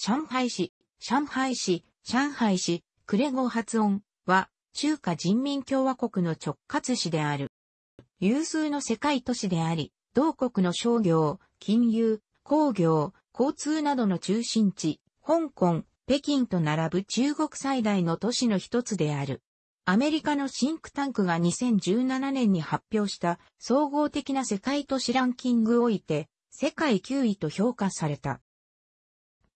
上海市、上海市、上海市、クレゴ発音は、中華人民共和国の直轄市である。有数の世界都市であり、同国の商業、金融、工業、交通などの中心地、香港、北京と並ぶ中国最大の都市の一つである。アメリカのシンクタンクが2017年に発表した総合的な世界都市ランキングをおいて世界9位と評価された。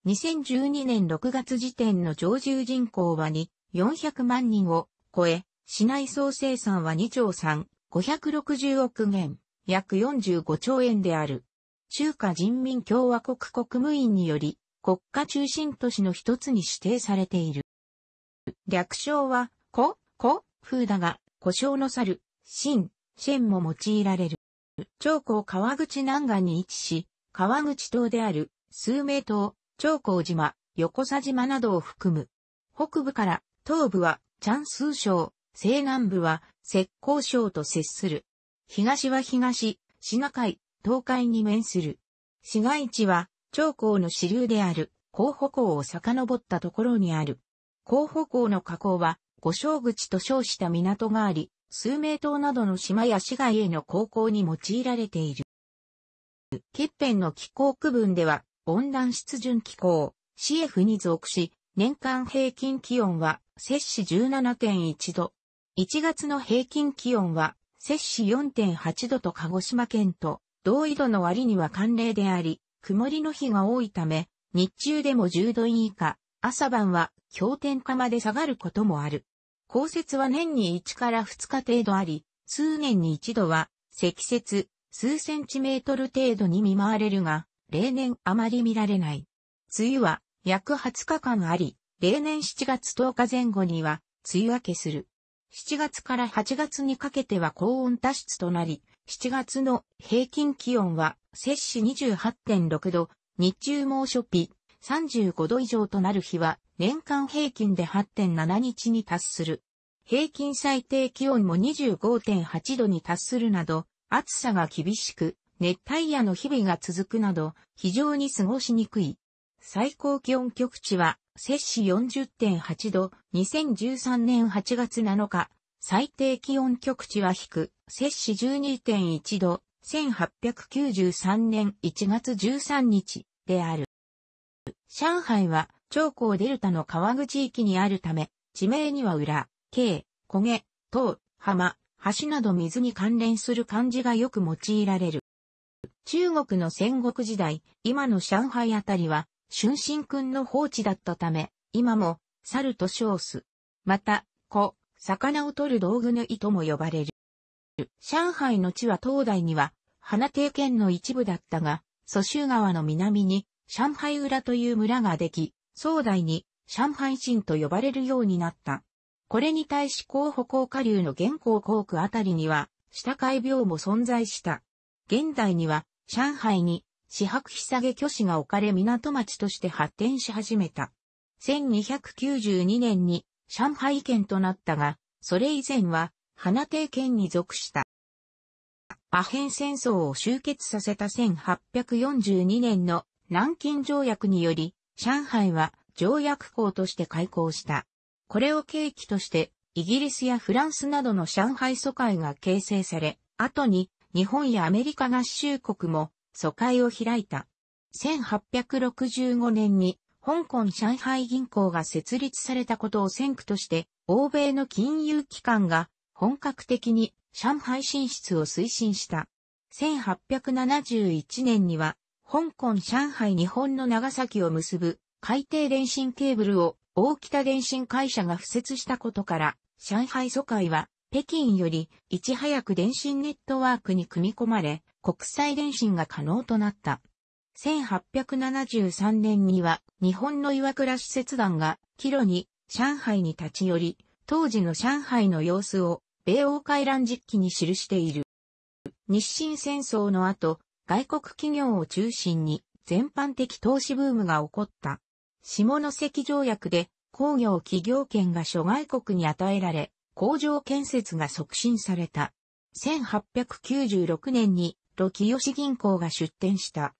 2012年6月時点の常住人口は2、400万人を超え、市内総生産は2兆3、560億元、約45兆円である。中華人民共和国国務院により、国家中心都市の一つに指定されている。略称は、古、古、風だが、故障の猿、新、シンも用いられる。長江川口南岸に位置し、川口島である、数名島、長江島、横佐島などを含む。北部から東部はチャンー省、西南部は浙江省と接する。東は東、シナ海、東海に面する。市街地は長江の支流である、候補港を遡ったところにある。候補港の河口は、五章口と称した港があり、数名島などの島や市街への航行に用いられている。欠片の気候区分では、温暖湿潤気候、CF に属し、年間平均気温は、摂氏17.1度。1月の平均気温は、摂氏4.8度と鹿児島県と、同緯度の割には寒冷であり、曇りの日が多いため、日中でも10度以下、朝晩は氷点下まで下がることもある。降雪は年に1から2日程度あり、数年に一度は積雪、数センチメートル程度に見舞われるが、例年あまり見られない。梅雨は約20日間あり、例年7月10日前後には梅雨明けする。7月から8月にかけては高温多湿となり、7月の平均気温は摂氏28.6度、日中猛暑日35度以上となる日は年間平均で8.7日に達する。平均最低気温も25.8度に達するなど、暑さが厳しく、熱帯夜の日々が続くなど、非常に過ごしにくい。最高気温局地は、摂氏40.8度、2013年8月7日、最低気温局地は低、摂氏12.1度、1893年1月13日である。上海は、長江デルタの川口域にあるため、地名には裏、渓、焦げ、塔、浜、橋など水に関連する漢字がよく用いられる。中国の戦国時代、今の上海あたりは、春申君の放置だったため、今も、猿と称す。また、子、魚を取る道具の意とも呼ばれる。上海の地は東大には、花帝県の一部だったが、蘇州川の南に、上海浦という村ができ、総代に、上海人と呼ばれるようになった。これに対し候補高下流の現行校区あたりには、下海病も存在した。現代には、上海に四白日下げ巨子が置かれ港町として発展し始めた。1292年に上海県となったが、それ以前は花帝県に属した。アヘン戦争を終結させた1842年の南京条約により、上海は条約港として開港した。これを契機として、イギリスやフランスなどの上海疎開が形成され、後に日本やアメリカ合衆国も疎開を開いた。1865年に香港上海銀行が設立されたことを先駆として欧米の金融機関が本格的に上海進出を推進した。1871年には香港上海日本の長崎を結ぶ海底電信ケーブルを大北電信会社が敷設したことから上海疎開は北京よりいち早く電信ネットワークに組み込まれ、国際電信が可能となった。1873年には日本の岩倉使節団が帰路に上海に立ち寄り、当時の上海の様子を米欧海乱実記に記している。日清戦争の後、外国企業を中心に全般的投資ブームが起こった。下関条約で工業企業権が諸外国に与えられ、工場建設が促進された。1896年に、ロキヨシ銀行が出展した。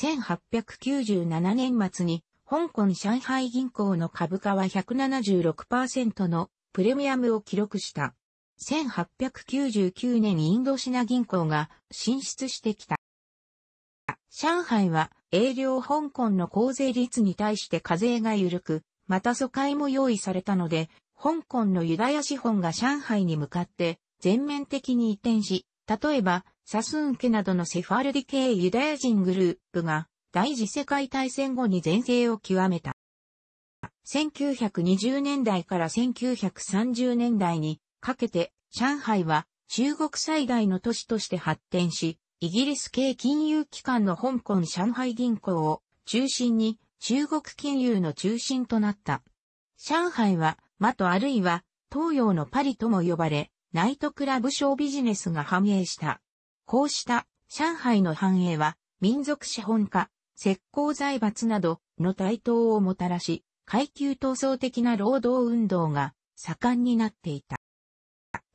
1897年末に、香港上海銀行の株価は176%のプレミアムを記録した。1899年インドシナ銀行が進出してきた。上海は営業香港の高税率に対して課税が緩く、また疎開も用意されたので、香港のユダヤ資本が上海に向かって全面的に移転し、例えば、サスーン家などのセファルディ系ユダヤ人グループが第二次世界大戦後に全盛を極めた。1920年代から1930年代にかけて上海は中国最大の都市として発展し、イギリス系金融機関の香港上海銀行を中心に中国金融の中心となった。上海はマトあるいは東洋のパリとも呼ばれ、ナイトクラブショービジネスが繁栄した。こうした上海の繁栄は民族資本家、石膏財閥などの台頭をもたらし、階級闘争的な労働運動が盛んになっていた。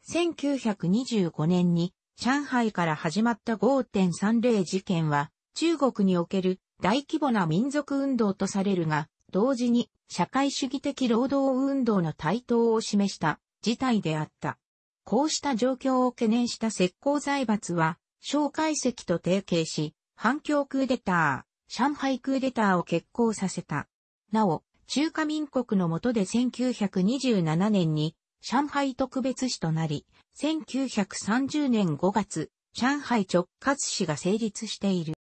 1925年に上海から始まった5.30事件は中国における大規模な民族運動とされるが、同時に社会主義的労働運動の台頭を示した事態であった。こうした状況を懸念した石膏財閥は、蒋介石と提携し、反共クーデター、上海クーデターを決行させた。なお、中華民国の下で1927年に上海特別市となり、1930年5月、上海直轄市が成立している。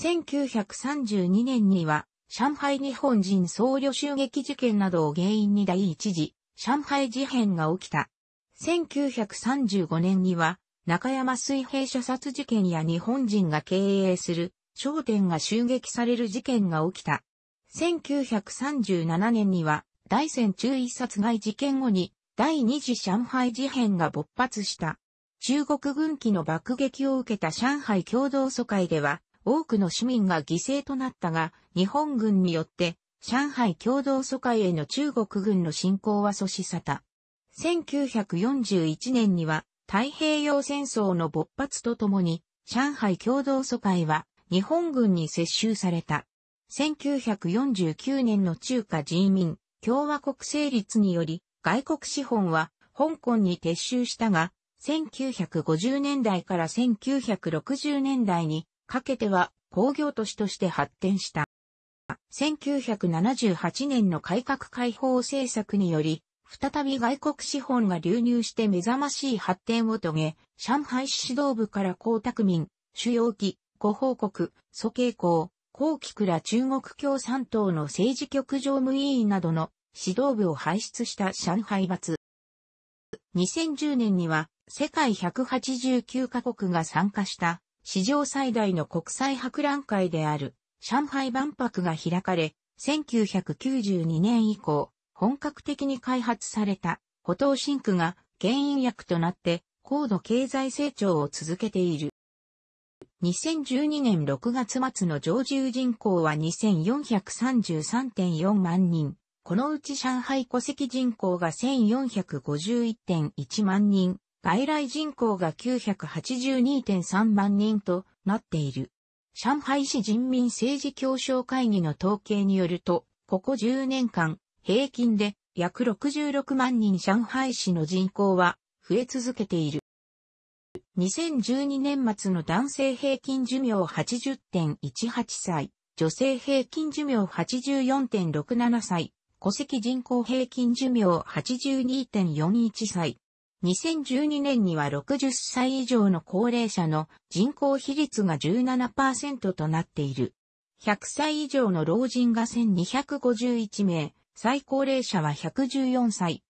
1932年には上海日本人僧侶襲撃事件などを原因に第一次、上海事変が起きた。1935年には、中山水平射殺事件や日本人が経営する商店が襲撃される事件が起きた。1937年には、大戦中一殺害事件後に、第二次上海事変が勃発した。中国軍機の爆撃を受けた上海共同疎開では、多くの市民が犠牲となったが、日本軍によって、上海共同疎開への中国軍の侵攻は阻止された。1941年には、太平洋戦争の勃発とともに、上海共同疎開は日本軍に接収された。1949年の中華人民共和国成立により、外国資本は香港に撤収したが、1950年代から1960年代にかけては工業都市として発展した。1978年の改革開放政策により、再び外国資本が流入して目覚ましい発展を遂げ、上海市指導部から江沢民、主要機、ご報告、蘇慶光、後期倉中国共産党の政治局常務委員などの指導部を輩出した上海閥。2010年には世界189カ国が参加した史上最大の国際博覧会である上海万博が開かれ、1992年以降、本格的に開発された、古道シンクが原因薬となって高度経済成長を続けている。2012年6月末の常住人口は2433.4万人。このうち上海戸籍人口が1451.1万人、外来人口が982.3万人となっている。上海市人民政治協商会議の統計によると、ここ10年間、平均で約66万人上海市の人口は増え続けている。2012年末の男性平均寿命80.18歳、女性平均寿命84.67歳、戸籍人口平均寿命82.41歳、2012年には60歳以上の高齢者の人口比率が17%となっている。100歳以上の老人が1251名、最高齢者は114歳。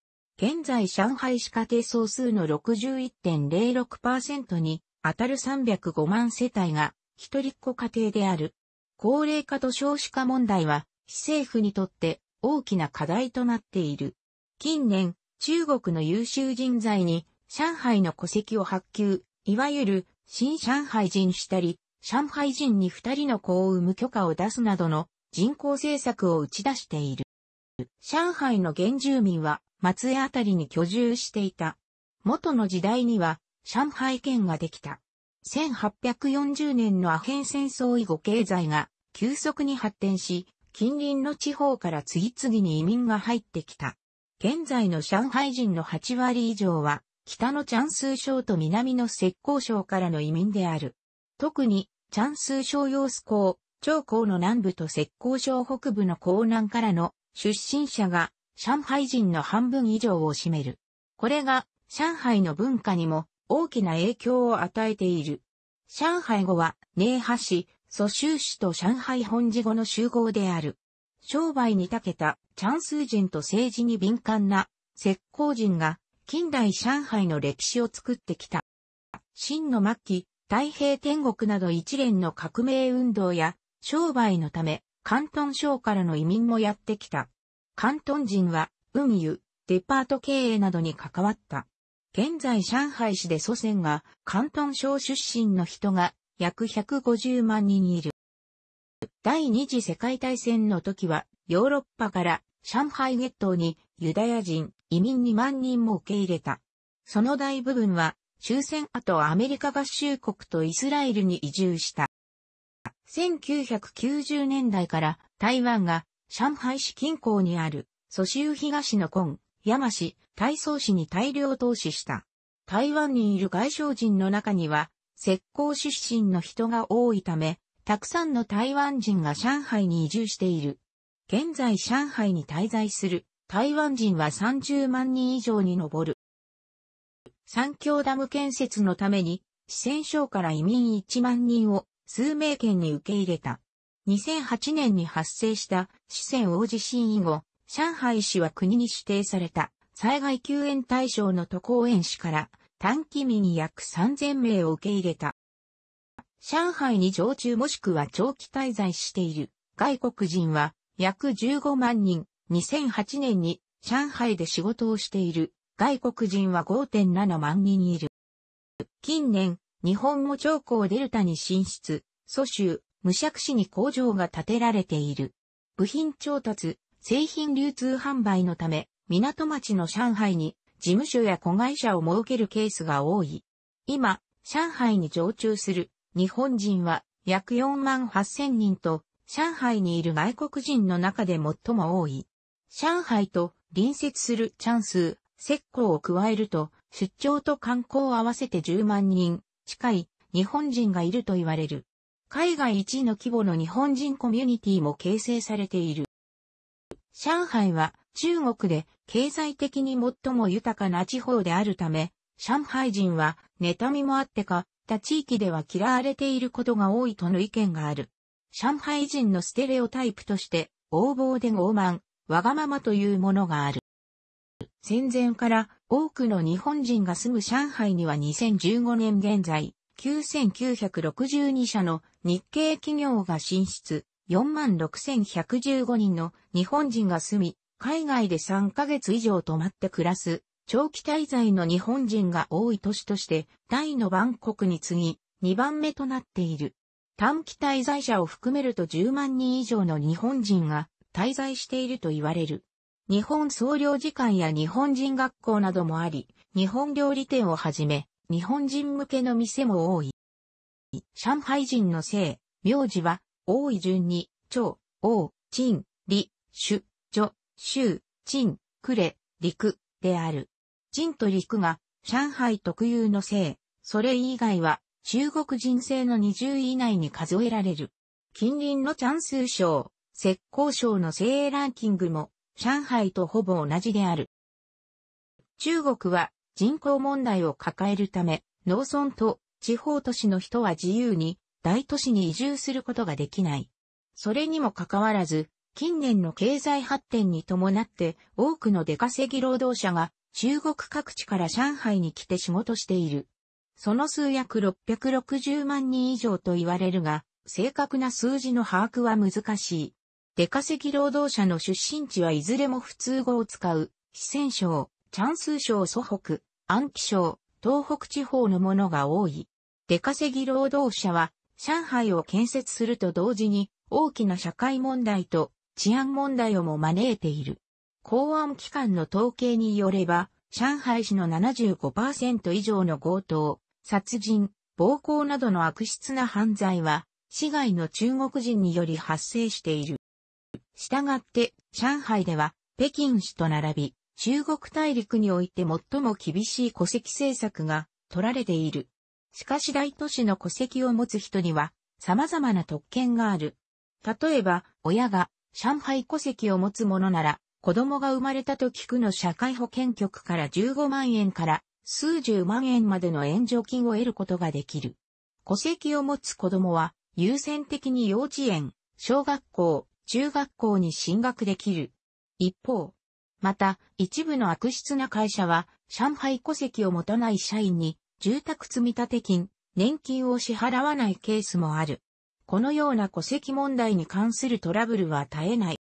現在上海市家庭総数の61.06%に当たる305万世帯が一人っ子家庭である。高齢化と少子化問題は、市政府にとって大きな課題となっている。近年、中国の優秀人材に上海の戸籍を発給、いわゆる新上海人したり、上海人に二人の子を産む許可を出すなどの人口政策を打ち出している。上海の原住民は松江あたりに居住していた。元の時代には上海県ができた。1840年のアヘン戦争以後経済が急速に発展し、近隣の地方から次々に移民が入ってきた。現在の上海人の8割以上は、北のチャンスー省と南の浙江省からの移民である。特に、チャンスー省陽子港、長江の南部と浙江省北部の江南からの出身者が上海人の半分以上を占める。これが上海の文化にも大きな影響を与えている。上海語は、寧波市、蘇州市と上海本地語の集合である。商売に長けたチャンスー人と政治に敏感な石膏人が近代上海の歴史を作ってきた。秦の末期、太平天国など一連の革命運動や商売のため、関東省からの移民もやってきた。関東人は、運輸、デパート経営などに関わった。現在上海市で祖先が関東省出身の人が約150万人いる。第二次世界大戦の時は、ヨーロッパから上海越冬にユダヤ人、移民2万人も受け入れた。その大部分は終戦後アメリカ合衆国とイスラエルに移住した。1990年代から台湾が上海市近郊にある蘇州東の根、山市、大宋市に大量投資した。台湾にいる外省人の中には、石膏出身の人が多いため、たくさんの台湾人が上海に移住している。現在上海に滞在する台湾人は30万人以上に上る。三峡ダム建設のために四川省から移民1万人を数名県に受け入れた。2008年に発生した四川大地震以後、上海市は国に指定された災害救援対象の都公園市から短期民に約3000名を受け入れた。上海に常駐もしくは長期滞在している外国人は約15万人、2008年に上海で仕事をしている外国人は5.7万人いる。近年、日本も長江デルタに進出、蘇州、無釈市に工場が建てられている。部品調達、製品流通販売のため、港町の上海に事務所や子会社を設けるケースが多い。今、上海に常駐する日本人は約4万8000人と、上海にいる外国人の中で最も多い。上海と隣接するチャンス、石膏を加えると、出張と観光合わせて10万人近い日本人がいると言われる。海外一位の規模の日本人コミュニティも形成されている。上海は中国で経済的に最も豊かな地方であるため、上海人は妬みもあってかった地域では嫌われていることが多いとの意見がある。上海人のステレオタイプとして、横暴で傲慢、わがままというものがある。戦前から多くの日本人が住む上海には2015年現在、9962社の日系企業が進出、46115人の日本人が住み、海外で3ヶ月以上泊まって暮らす長期滞在の日本人が多い都市として、タイのバンコクに次ぎ、2番目となっている。短期滞在者を含めると10万人以上の日本人が滞在していると言われる。日本総領事館や日本人学校などもあり、日本料理店をはじめ、日本人向けの店も多い。上海人の姓、名字は、多い順に、長、王、陳、李、朱、女、周、陳、呉、陸である。人と陸が上海特有の性、それ以外は中国人性の20位以内に数えられる。近隣のチャンスー省、浙江省の精鋭ランキングも上海とほぼ同じである。中国は人口問題を抱えるため、農村と地方都市の人は自由に大都市に移住することができない。それにもかかわらず、近年の経済発展に伴って多くの出稼ぎ労働者が中国各地から上海に来て仕事している。その数約660万人以上と言われるが、正確な数字の把握は難しい。出稼ぎ労働者の出身地はいずれも普通語を使う、四川省、チャンス省蘇北、安徽省、東北地方のものが多い。出稼ぎ労働者は、上海を建設すると同時に、大きな社会問題と治安問題をも招いている。公安機関の統計によれば、上海市の75%以上の強盗、殺人、暴行などの悪質な犯罪は、市外の中国人により発生している。したがって、上海では、北京市と並び、中国大陸において最も厳しい戸籍政策が取られている。しかし大都市の戸籍を持つ人には、様々な特権がある。例えば、親が上海戸籍を持つ者なら、子供が生まれたと聞くの社会保険局から15万円から数十万円までの援助金を得ることができる。戸籍を持つ子供は優先的に幼稚園、小学校、中学校に進学できる。一方、また一部の悪質な会社は上海戸籍を持たない社員に住宅積立金、年金を支払わないケースもある。このような戸籍問題に関するトラブルは絶えない。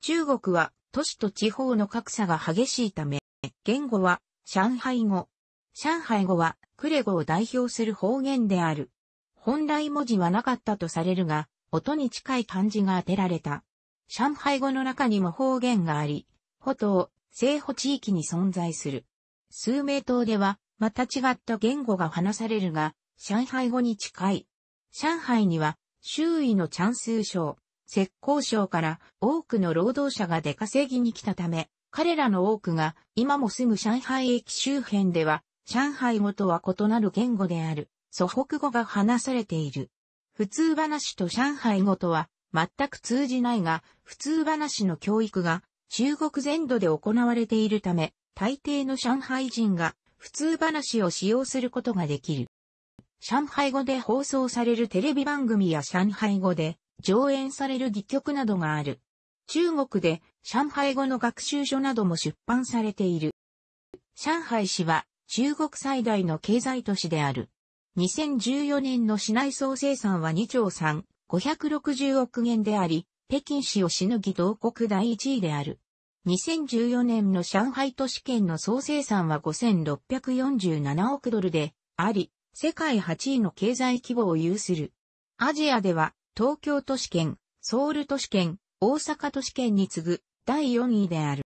中国は都市と地方の格差が激しいため、言語は上海語。上海語はクレ語を代表する方言である。本来文字はなかったとされるが、音に近い漢字が当てられた。上海語の中にも方言があり、歩島、西歩地域に存在する。数名島では、また違った言語が話されるが、上海語に近い。上海には、周囲のチャンス省、浙江省から多くの労働者が出稼ぎに来たため、彼らの多くが今も住む上海駅周辺では、上海語とは異なる言語である、祖北語が話されている。普通話と上海語とは全く通じないが、普通話の教育が中国全土で行われているため、大抵の上海人が普通話を使用することができる。上海語で放送されるテレビ番組や上海語で上演される戯曲などがある。中国で上海語の学習書なども出版されている。上海市は中国最大の経済都市である。2014年の市内総生産は2兆3560億円であり、北京市をしのぎ同国第1位である。2014年の上海都市圏の総生産は5647億ドルであり、世界8位の経済規模を有する。アジアでは東京都市圏、ソウル都市圏、大阪都市圏に次ぐ第4位である。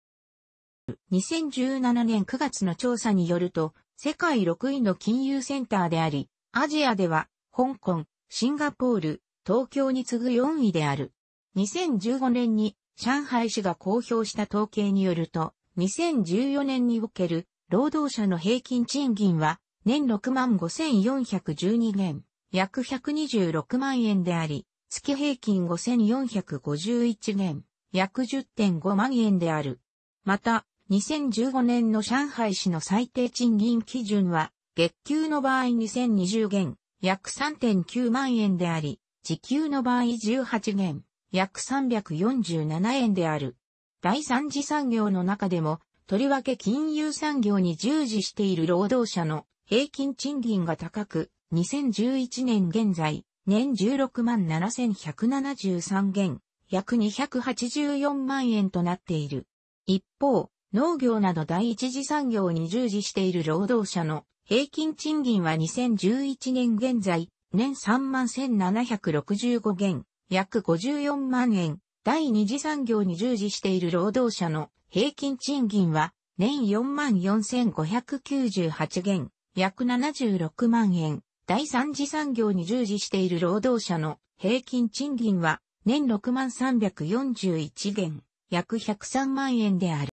2017年9月の調査によると、世界6位の金融センターであり、アジアでは、香港、シンガポール、東京に次ぐ4位である。2015年に上海市が公表した統計によると、2014年における労働者の平均賃金は年6万5412元、約126万円であり、月平均5451元、約10.5万円である。また、2015年の上海市の最低賃金基準は、月給の場合2020元、約3.9万円であり、時給の場合18元、約347円である。第三次産業の中でも、とりわけ金融産業に従事している労働者の平均賃金が高く、2011年現在、年16万7173元、約284万円となっている。一方、農業など第一次産業に従事している労働者の平均賃金は2011年現在、年3万1765元、約54万円。第二次産業に従事している労働者の平均賃金は年4万4598元、約76万円。第三次産業に従事している労働者の平均賃金は年6341元、約103万円である。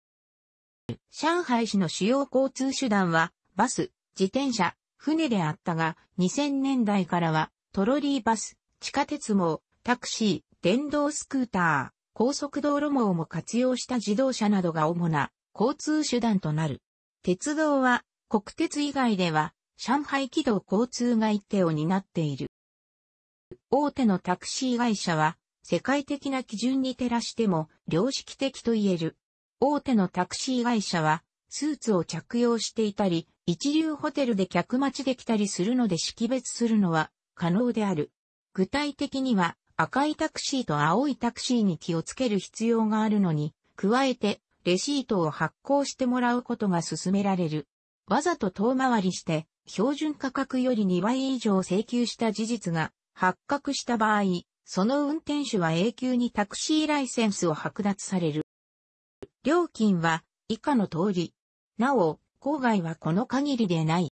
上海市の主要交通手段はバス、自転車、船であったが、2000年代からはトロリーバス、地下鉄網、タクシー、電動スクーター、高速道路網も活用した自動車などが主な交通手段となる。鉄道は国鉄以外では上海軌道交通が一手を担っている。大手のタクシー会社は、世界的な基準に照らしても良識的と言える。大手のタクシー会社は、スーツを着用していたり、一流ホテルで客待ちできたりするので識別するのは可能である。具体的には、赤いタクシーと青いタクシーに気をつける必要があるのに、加えて、レシートを発行してもらうことが勧められる。わざと遠回りして、標準価格より2倍以上請求した事実が発覚した場合、その運転手は永久にタクシーライセンスを剥奪される。料金は以下の通り。なお、郊外はこの限りでない。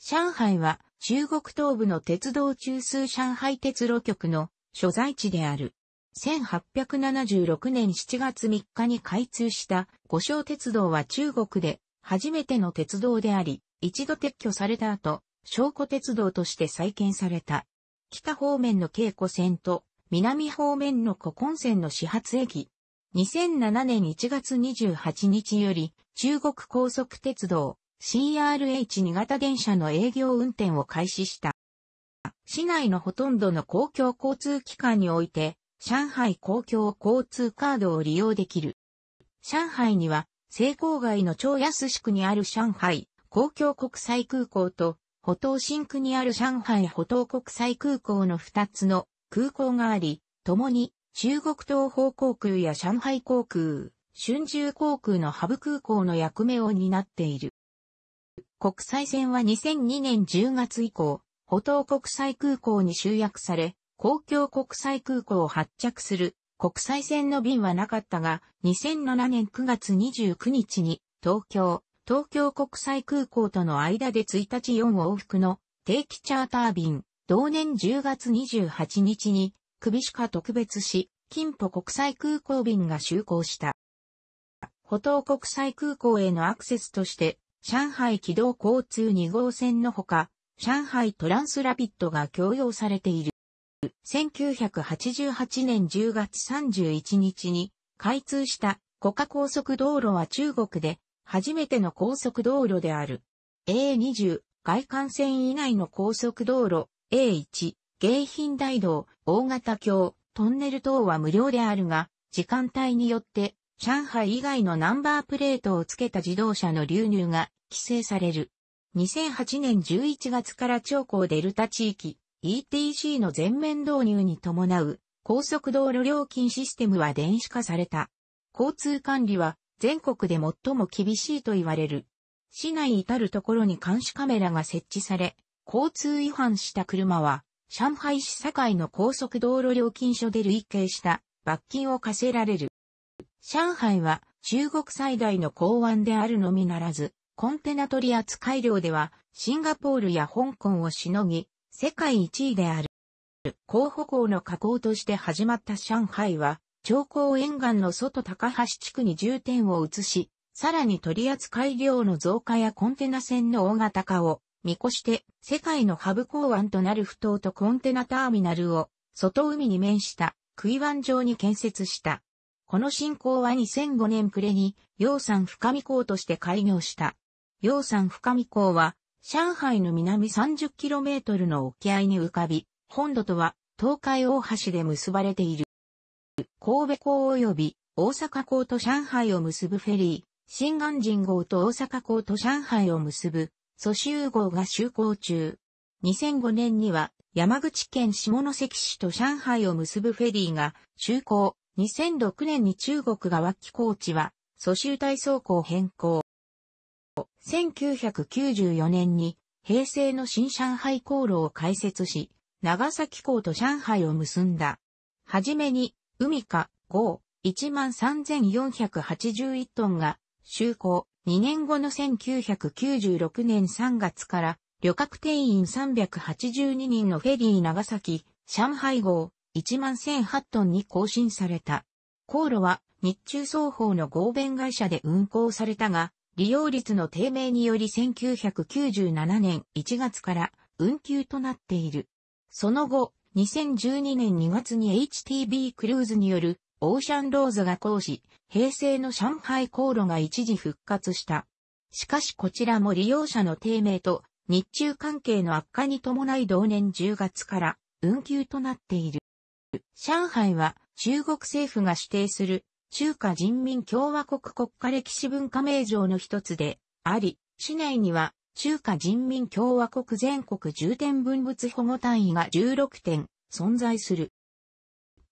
上海は中国東部の鉄道中枢上海鉄路局の所在地である。1876年7月3日に開通した五小鉄道は中国で初めての鉄道であり、一度撤去された後、証拠鉄道として再建された。北方面の京湖線と南方面の古今線の始発駅。2007年1月28日より中国高速鉄道 CRH 二型電車の営業運転を開始した。市内のほとんどの公共交通機関において上海公共交通カードを利用できる。上海には、西郊外の超安宿にある上海公共国際空港と、歩東新区にある上海歩東国際空港の2つの空港があり、共に中国東方航空や上海航空、春秋航空のハブ空港の役目を担っている。国際線は2002年10月以降、歩東国際空港に集約され、公共国際空港を発着する国際線の便はなかったが、2007年9月29日に東京、東京国際空港との間で1日4往復の定期チャーター便、同年10月28日に、首鹿特別市、金浦国際空港便が就航した。歩道国際空港へのアクセスとして、上海軌道交通2号線のほか、上海トランスラピットが供用されている。1988年10月31日に開通した国家高速道路は中国で初めての高速道路である。A20 外環線以内の高速道路 A1 迎賓大道大型橋トンネル等は無料であるが、時間帯によって上海以外のナンバープレートをつけた自動車の流入が規制される。2008年11月から長江デルタ地域 ETC の全面導入に伴う高速道路料金システムは電子化された。交通管理は全国で最も厳しいと言われる。市内至るところに監視カメラが設置され、交通違反した車は、上海市境の高速道路料金所で累計した罰金を課せられる。上海は中国最大の港湾であるのみならず、コンテナ取扱量ではシンガポールや香港をしのぎ、世界一位である。候補港の加工として始まった上海は、長江沿岸の外高橋地区に重点を移し、さらに取扱量の増加やコンテナ船の大型化を見越して世界のハブ港湾となる不島とコンテナターミナルを外海に面したワン上に建設した。この進行は2005年暮れに洋山深見港として開業した。洋山深見港は上海の南 30km の沖合に浮かび、本土とは東海大橋で結ばれている。神戸港及び大阪港と上海を結ぶフェリー、新岸人号と大阪港と上海を結ぶ、蘇州号が就航中。2005年には山口県下関市と上海を結ぶフェリーが就航。2006年に中国が脇高地は蘇州体走行変更。1994年に平成の新上海航路を開設し、長崎港と上海を結んだ。はじめに海か号13,481トンが就航2年後の1996年3月から旅客定員382人のフェリー長崎、上海号11,008トンに更新された。航路は日中双方の合弁会社で運航されたが、利用率の低迷により1997年1月から運休となっている。その後、2012年2月に HTB クルーズによるオーシャンローズが講師、平成の上海航路が一時復活した。しかしこちらも利用者の低迷と日中関係の悪化に伴い同年10月から運休となっている。上海は中国政府が指定する中華人民共和国国家歴史文化名城の一つであり、市内には中華人民共和国全国重点文物保護単位が16点存在する。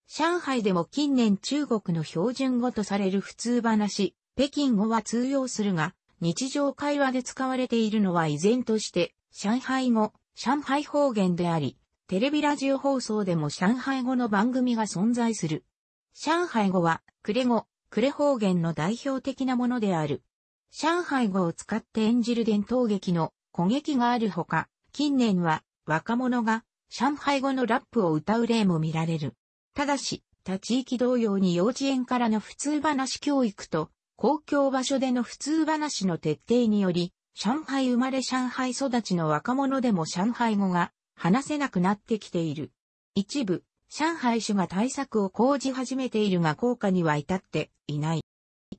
上海でも近年中国の標準語とされる普通話、北京語は通用するが、日常会話で使われているのは依然として、上海語、上海方言であり、テレビラジオ放送でも上海語の番組が存在する。上海語は、呉語、呉方言の代表的なものである。上海語を使って演じる伝統劇の古劇があるほか、近年は若者が上海語のラップを歌う例も見られる。ただし、他地域同様に幼稚園からの普通話教育と公共場所での普通話の徹底により、上海生まれ上海育ちの若者でも上海語が話せなくなってきている。一部、上海市が対策を講じ始めているが効果には至っていない。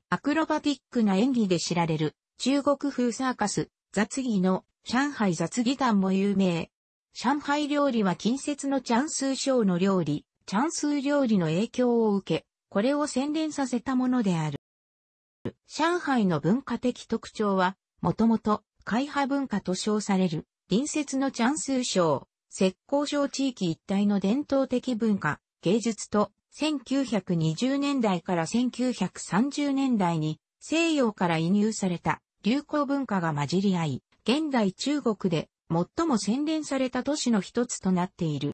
アクロバティックな演技で知られる中国風サーカス、雑技の上海雑技団も有名。上海料理は近接のチャンスーの料理、チャンスー料理の影響を受け、これを洗練させたものである。上海の文化的特徴は、もともと、海派文化と称される、隣接のチャンスー省、膏江省地域一帯の伝統的文化、芸術と1920年代から1930年代に西洋から移入された流行文化が混じり合い、現代中国で最も洗練された都市の一つとなっている。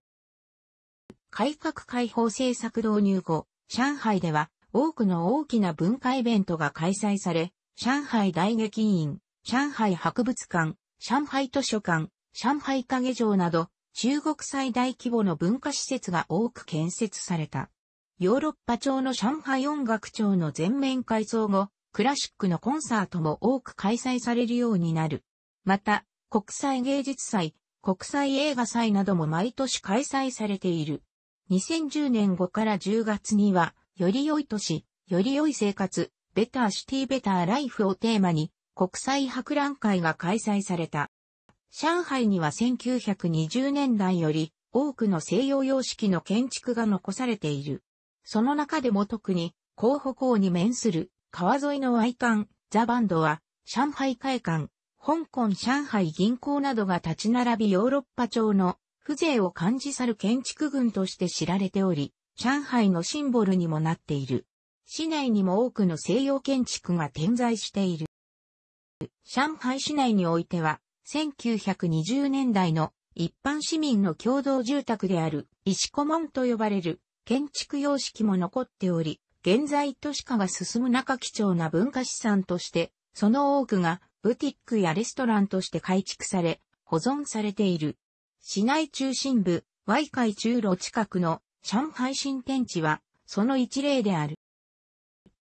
改革開放政策導入後、上海では多くの大きな文化イベントが開催され、上海大劇院、上海博物館、上海図書館、上海影城など、中国最大規模の文化施設が多く建設された。ヨーロッパ町の上海音楽庁の全面改装後、クラシックのコンサートも多く開催されるようになる。また、国際芸術祭、国際映画祭なども毎年開催されている。2010年5から10月には、より良い年、より良い生活、ベターシティベターライフをテーマに、国際博覧会が開催された。上海には1920年代より多くの西洋様式の建築が残されている。その中でも特に、候補港に面する川沿いの Y 館、ザバンドは、上海海館、香港上海銀行などが立ち並びヨーロッパ町の風情を感じ去る建築群として知られており、上海のシンボルにもなっている。市内にも多くの西洋建築が点在している。上海市内においては、1920年代の一般市民の共同住宅である石古門と呼ばれる建築様式も残っており、現在都市化が進む中貴重な文化資産として、その多くがブティックやレストランとして改築され、保存されている。市内中心部、Y イ中路近くの上海新天地は、その一例である。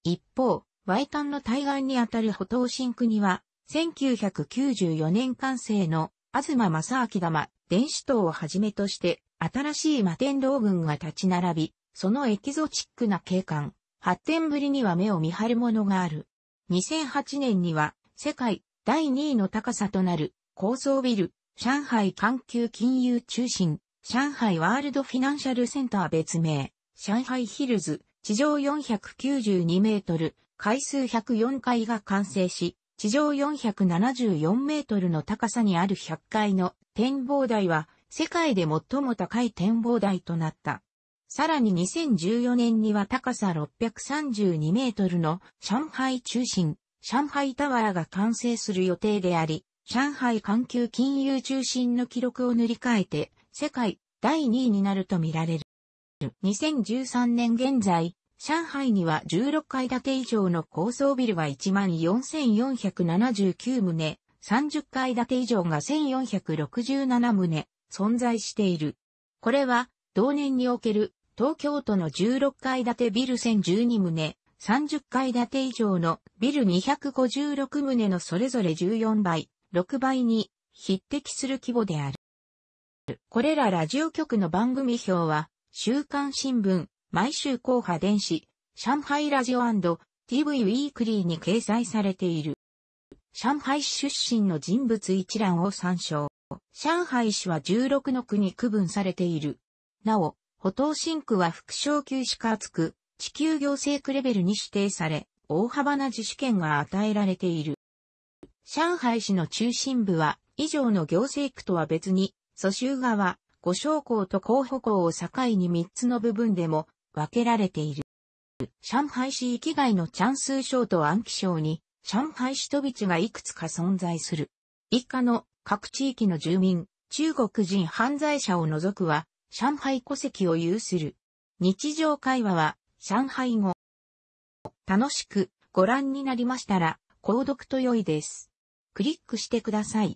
一方、Y ンの対岸にあたる歩東新には、1994年完成の、東正明玉、電子塔をはじめとして、新しい摩天楼群が立ち並び、そのエキゾチックな景観、発展ぶりには目を見張るものがある。2008年には、世界第2位の高さとなる高層ビル、上海環球金融中心、上海ワールドフィナンシャルセンター別名、上海ヒルズ、地上492メートル、階数104階が完成し、地上474メートルの高さにある100階の展望台は、世界で最も高い展望台となった。さらに2014年には高さ632メートルの上海中心、上海タワーが完成する予定であり、上海環球金融中心の記録を塗り替えて、世界第2位になるとみられる。2013年現在、上海には16階建て以上の高層ビルは14,479棟、30階建て以上が1467棟、存在している。これは、同年における東京都の16階建てビル1012棟、30階建て以上のビル256棟のそれぞれ14倍、6倍に匹敵する規模である。これらラジオ局の番組表は、週刊新聞、毎週後派電子、上海ラジオ &TV ウィークリーに掲載されている。上海市出身の人物一覧を参照。上海市は16の区に区分されている。なお、歩道新区は副小級しか厚く、地球行政区レベルに指定され、大幅な自主権が与えられている。上海市の中心部は、以上の行政区とは別に、蘇州側、五小港と候補港を境に3つの部分でも分けられている。上海市域外のチャンス省と安徽省に、上海市飛び地がいくつか存在する。以下の各地域の住民、中国人犯罪者を除くは、上海戸籍を有する。日常会話は、上海語。楽しくご覧になりましたら、購読と良いです。クリックしてください。